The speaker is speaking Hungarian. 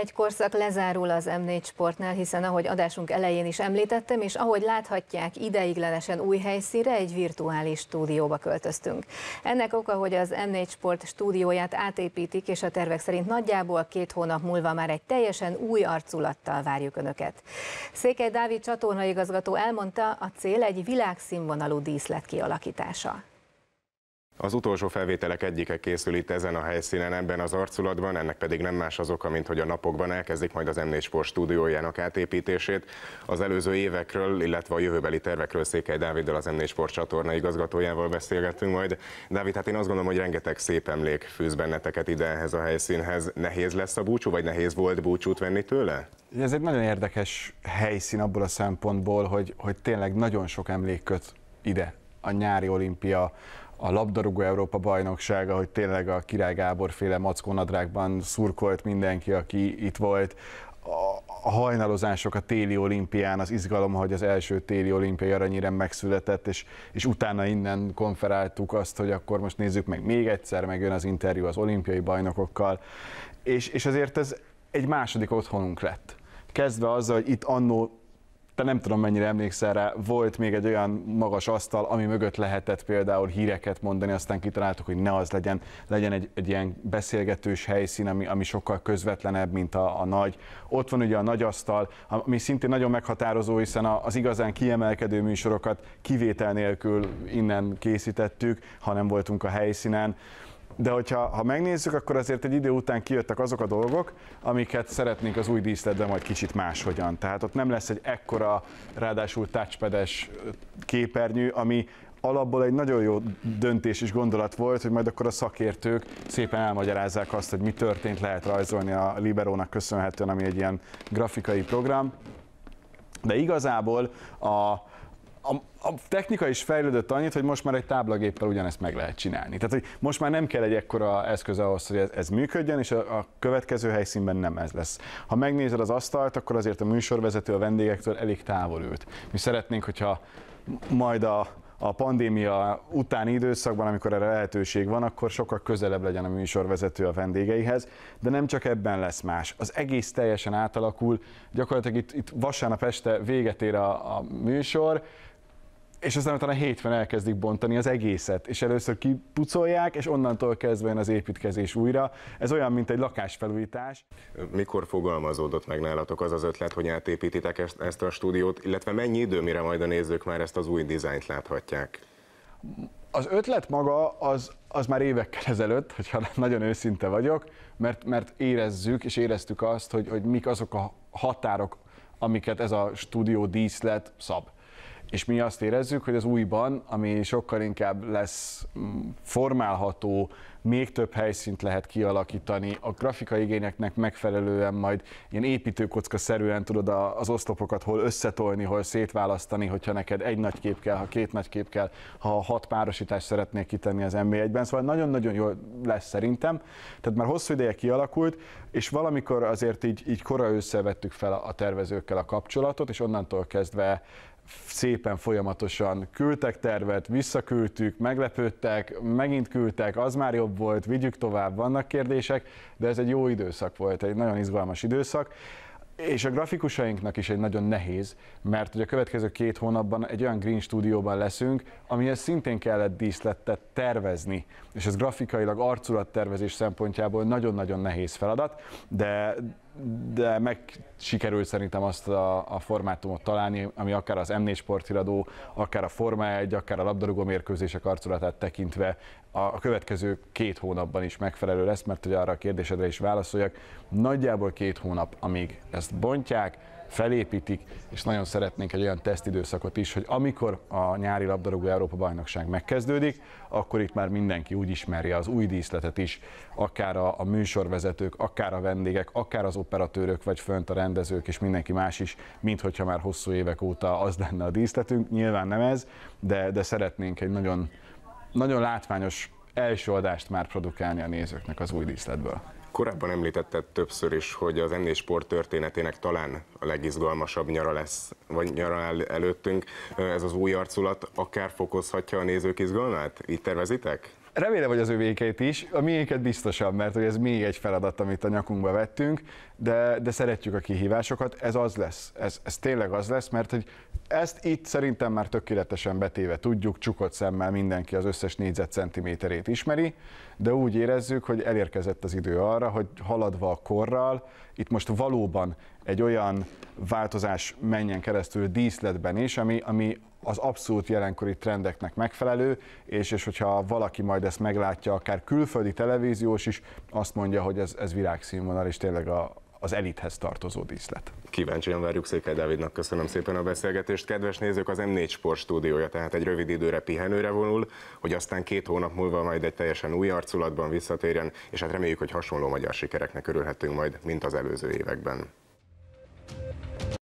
Egy korszak lezárul az M4 sportnál, hiszen ahogy adásunk elején is említettem, és ahogy láthatják, ideiglenesen új helyszíre egy virtuális stúdióba költöztünk. Ennek oka, hogy az M4 sport stúdióját átépítik, és a tervek szerint nagyjából két hónap múlva már egy teljesen új arculattal várjuk Önöket. Székely Dávid csatornaigazgató elmondta, a cél egy világszínvonalú díszlet kialakítása. Az utolsó felvételek egyike készül itt ezen a helyszínen, ebben az arculatban, ennek pedig nem más az oka, mint hogy a napokban elkezdik majd az M4 Sport stúdiójának átépítését. Az előző évekről, illetve a jövőbeli tervekről Székely Dáviddal, az M4 Sport csatorna igazgatójával beszélgettünk majd. Dávid, hát én azt gondolom, hogy rengeteg szép emlék fűz benneteket ide ehhez a helyszínhez. Nehéz lesz a búcsú, vagy nehéz volt búcsút venni tőle? Ez egy nagyon érdekes helyszín abból a szempontból, hogy, hogy tényleg nagyon sok emlék köt ide. A nyári olimpia, a labdarúgó Európa bajnoksága, hogy tényleg a Király Gábor féle mackónadrágban szurkolt mindenki, aki itt volt. A hajnalozások a téli olimpián, az izgalom, hogy az első téli olimpiai aranyérem megszületett, és, és utána innen konferáltuk azt, hogy akkor most nézzük meg még egyszer, meg jön az interjú az olimpiai bajnokokkal, és, és azért ez egy második otthonunk lett. Kezdve azzal, hogy itt annó te nem tudom mennyire emlékszel rá, volt még egy olyan magas asztal, ami mögött lehetett például híreket mondani, aztán kitaláltuk, hogy ne az legyen, legyen egy, egy ilyen beszélgetős helyszín, ami, ami sokkal közvetlenebb, mint a, a nagy. Ott van ugye a nagy asztal, ami szintén nagyon meghatározó, hiszen az igazán kiemelkedő műsorokat kivétel nélkül innen készítettük, ha nem voltunk a helyszínen de hogyha ha megnézzük, akkor azért egy idő után kijöttek azok a dolgok, amiket szeretnénk az új díszletben majd kicsit máshogyan. Tehát ott nem lesz egy ekkora, ráadásul touchpedes képernyő, ami alapból egy nagyon jó döntés és gondolat volt, hogy majd akkor a szakértők szépen elmagyarázzák azt, hogy mi történt, lehet rajzolni a Liberónak köszönhetően, ami egy ilyen grafikai program. De igazából a, a, a technika is fejlődött annyit, hogy most már egy táblagéppel ugyanezt meg lehet csinálni. Tehát, hogy most már nem kell egy ekkora eszköz ahhoz, hogy ez, ez működjön, és a, a következő helyszínben nem ez lesz. Ha megnézed az asztalt, akkor azért a műsorvezető a vendégektől elég távol ült. Mi szeretnénk, hogyha majd a a pandémia utáni időszakban, amikor erre lehetőség van, akkor sokkal közelebb legyen a műsorvezető a vendégeihez, de nem csak ebben lesz más. Az egész teljesen átalakul, gyakorlatilag itt, itt vasárnap este véget ér a, a műsor, és aztán utána hétfőn elkezdik bontani az egészet, és először kipucolják, és onnantól kezdve az építkezés újra. Ez olyan, mint egy lakásfelújítás. Mikor fogalmazódott meg nálatok az az ötlet, hogy átépítitek ezt a stúdiót, illetve mennyi idő, mire majd a nézők már ezt az új dizájnt láthatják? Az ötlet maga az, az már évekkel ezelőtt, hogyha nagyon őszinte vagyok, mert, mert érezzük és éreztük azt, hogy, hogy mik azok a határok, amiket ez a stúdió díszlet szab és mi azt érezzük, hogy az újban, ami sokkal inkább lesz mm, formálható, még több helyszínt lehet kialakítani, a grafikai igényeknek megfelelően majd ilyen építőkocka szerűen tudod az oszlopokat hol összetolni, hol szétválasztani, hogyha neked egy nagy kép kell, ha két nagy kép kell, ha hat párosítást szeretnék kitenni az MB1-ben, szóval nagyon-nagyon jó lesz szerintem, tehát már hosszú ideje kialakult, és valamikor azért így, így kora ősszel vettük fel a tervezőkkel a kapcsolatot, és onnantól kezdve szépen folyamatosan küldtek tervet, visszaküldtük, meglepődtek, megint küldtek, az már jobb volt, vigyük tovább, vannak kérdések, de ez egy jó időszak volt, egy nagyon izgalmas időszak és a grafikusainknak is egy nagyon nehéz, mert ugye a következő két hónapban egy olyan Green stúdióban leszünk, amihez szintén kellett díszletet tervezni, és ez grafikailag arculattervezés szempontjából nagyon-nagyon nehéz feladat, de, de meg sikerült szerintem azt a, a formátumot találni, ami akár az M4 sportiradó, akár a Forma 1, akár a labdarúgó mérkőzések arculatát tekintve a következő két hónapban is megfelelő lesz, mert hogy arra a kérdésedre is válaszoljak. Nagyjából két hónap, amíg ezt bontják, felépítik, és nagyon szeretnénk egy olyan tesztidőszakot is, hogy amikor a nyári labdarúgó Európa bajnokság megkezdődik, akkor itt már mindenki úgy ismeri az új díszletet is, akár a, a műsorvezetők, akár a vendégek, akár az operatőrök, vagy fönt a rendezők, és mindenki más is, mint hogyha már hosszú évek óta az lenne a díszletünk. Nyilván nem ez, de, de szeretnénk egy nagyon nagyon látványos első adást már produkálni a nézőknek az új díszletből. Korábban említetted többször is, hogy az ennél sport történetének talán a legizgalmasabb nyara lesz, vagy nyara el, előttünk. Ez az új arculat akár fokozhatja a nézők izgalmát? Így tervezitek? Remélem, hogy az övékeit is, a miénket biztosabb, mert hogy ez még egy feladat, amit a nyakunkba vettünk, de, de szeretjük a kihívásokat, ez az lesz, ez, ez tényleg az lesz, mert hogy ezt itt szerintem már tökéletesen betéve tudjuk, csukott szemmel mindenki az összes négyzetcentiméterét ismeri, de úgy érezzük, hogy elérkezett az idő arra, hogy haladva a korral, itt most valóban egy olyan változás menjen keresztül díszletben is, ami, ami az abszolút jelenkori trendeknek megfelelő, és, és hogyha valaki majd ezt meglátja, akár külföldi televíziós is, azt mondja, hogy ez, ez virágszínvonal, és tényleg a, az elithez tartozó díszlet. Kíváncsian várjuk Székely Dávidnak, köszönöm szépen a beszélgetést. Kedves nézők, az M4 Sport stúdiója tehát egy rövid időre pihenőre vonul, hogy aztán két hónap múlva majd egy teljesen új arculatban visszatérjen, és hát reméljük, hogy hasonló magyar sikereknek örülhetünk majd, mint az előző években.